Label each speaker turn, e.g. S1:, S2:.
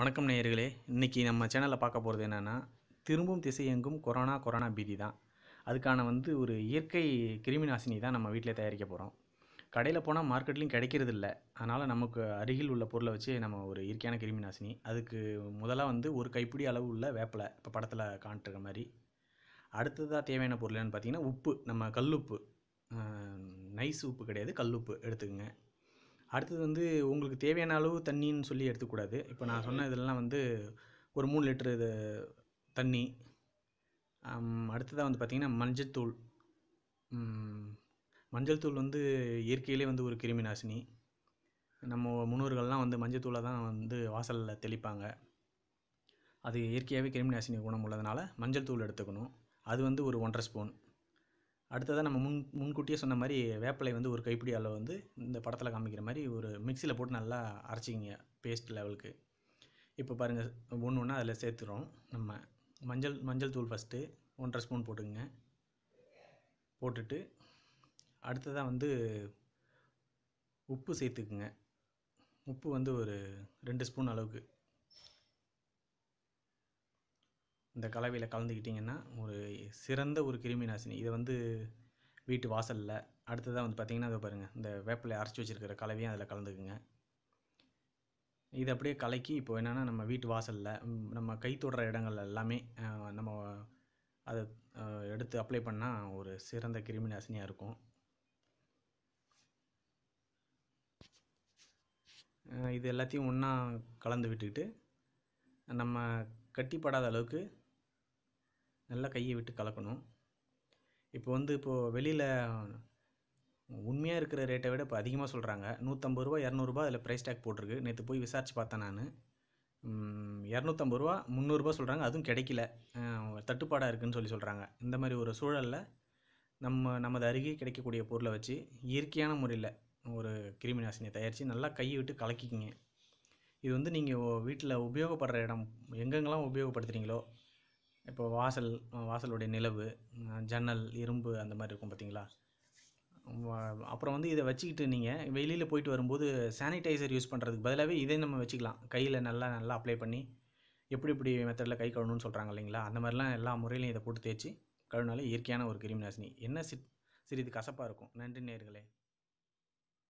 S1: வணக்கம் நேயர்களே இன்றைக்கி நம்ம சேனலில் பார்க்க போகிறது என்னென்னா திரும்பும் திசையெங்கும் கொரோனா கொரோனா பீதி தான் அதுக்கான வந்து ஒரு இயற்கை கிருமி நாசினி தான் நம்ம வீட்டில் தயாரிக்க போகிறோம் கடையில் போனால் மார்க்கெட்லேயும் கிடைக்கிறது இல்லை அதனால் நமக்கு அருகில் உள்ள பொருளை வச்சு நம்ம ஒரு இயற்கையான கிருமி நாசினி அதுக்கு முதலாக வந்து ஒரு கைப்பிடி அளவு உள்ள வேப்பிலை இப்போ படத்தில் காண்ட்டுருக்க மாதிரி அடுத்ததாக தேவையான பொருள் என்னென்னு பார்த்தீங்கன்னா உப்பு நம்ம கல்லுப்பு நைஸ் உப்பு கிடையாது கல்லுப்பு எடுத்துக்கோங்க அடுத்தது வந்து உங்களுக்கு தேவையான அளவு தண்ணின்னு சொல்லி எடுத்துக்கூடாது இப்போ நான் சொன்ன இதெல்லாம் வந்து ஒரு மூணு லிட்டரு இது தண்ணி அடுத்ததாக வந்து பார்த்திங்கன்னா மஞ்சள்தூள் மஞ்சள் தூள் வந்து இயற்கையிலே வந்து ஒரு கிருமி நாசினி நம்ம முன்னோர்கள்லாம் வந்து மஞ்சள் தூளை தான் வந்து வாசலில் தெளிப்பாங்க அது இயற்கையாகவே கிருமி நாசினி குணம் உள்ளதுனால மஞ்சள் தூள் எடுத்துக்கணும் அது வந்து ஒரு ஒன்றரை ஸ்பூன் அடுத்ததாக நம்ம முன் முன்கூட்டியே சொன்ன மாதிரி வேப்பிலை வந்து ஒரு கைப்பிடி அளவு வந்து இந்த படத்தில் காமிக்கிற மாதிரி ஒரு மிக்சியில் போட்டு நல்லா அரைச்சிக்கிங்க பேஸ்ட் லெவலுக்கு இப்போ பாருங்கள் ஒன்று ஒன்றா அதில் சேர்த்துறோம் நம்ம மஞ்சள் மஞ்சள் தூள் ஃபஸ்ட்டு ஒன்றரை ஸ்பூன் போட்டுங்க போட்டுட்டு அடுத்ததாக வந்து உப்பு சேர்த்துக்குங்க உப்பு வந்து ஒரு ரெண்டு ஸ்பூன் அளவுக்கு இந்த கலவையில் கலந்துக்கிட்டிங்கன்னா ஒரு சிறந்த ஒரு கிருமி நாசினி இதை வந்து வீட்டு வாசலில் அடுத்ததாக வந்து பார்த்திங்கன்னா அதை பாருங்கள் இந்த வேப்பிலை அரைச்சி வச்சுருக்கிற கலவையும் அதில் கலந்துக்குங்க இது அப்படியே கலக்கி இப்போ என்னென்னா நம்ம வீட்டு வாசலில் நம்ம கை தொடுற இடங்கள் எல்லாமே நம்ம அதை எடுத்து அப்ளை பண்ணால் ஒரு சிறந்த கிருமி நாசினியாக இருக்கும் இது எல்லாத்தையும் ஒன்றா கலந்து விட்டுக்கிட்டு நம்ம கட்டிப்படாத அளவுக்கு நல்லா கையை விட்டு கலக்கணும் இப்போ வந்து இப்போது வெளியில் உண்மையாக இருக்கிற ரேட்டை விட இப்போ அதிகமாக சொல்கிறாங்க நூற்றம்பது ரூபா இரநூறுபா அதில் ப்ரைஸ் டேக் போட்டிருக்கு நேற்று போய் விசாரித்து பார்த்தேன் நான் இரநூத்தம்பது ரூபா முந்நூறுரூபா சொல்கிறாங்க அதுவும் கிடைக்கல தட்டுப்பாடாக இருக்குதுன்னு சொல்லி சொல்கிறாங்க இந்த மாதிரி ஒரு சூழலில் நம்ம நமது அருகே கிடைக்கக்கூடிய பொருளை வச்சு இயற்கையான முறையில் ஒரு கிருமி நாசினியை தயாரித்து நல்லா கையை விட்டு கலக்கிக்கிங்க இது வந்து நீங்கள் வீட்டில் உபயோகப்படுற இடம் எங்கெங்கெல்லாம் உபயோகப்படுத்துகிறீங்களோ இப்போது வாசல் வாசலுடைய நிலவு ஜன்னல் இரும்பு அந்த மாதிரி இருக்கும் பார்த்தீங்களா அப்புறம் வந்து இதை வச்சுக்கிட்டு நீங்கள் வெளியில் போயிட்டு வரும்போது சானிடைசர் யூஸ் பண்ணுறதுக்கு பதிலாகவே இதே நம்ம வச்சுக்கலாம் கையில் நல்லா நல்லா அப்ளை பண்ணி எப்படி இப்படி மெத்தடில் கை கழுவணும்னு சொல்கிறாங்க இல்லைங்களா அந்த மாதிரிலாம் எல்லா முறையிலையும் இதை போட்டு தேய்ச்சி கழுவினாலே இயற்கையான ஒரு கிருமி நாசினி என்ன சி சிறிது கசப்பாக இருக்கும் நன்றி நேர்களே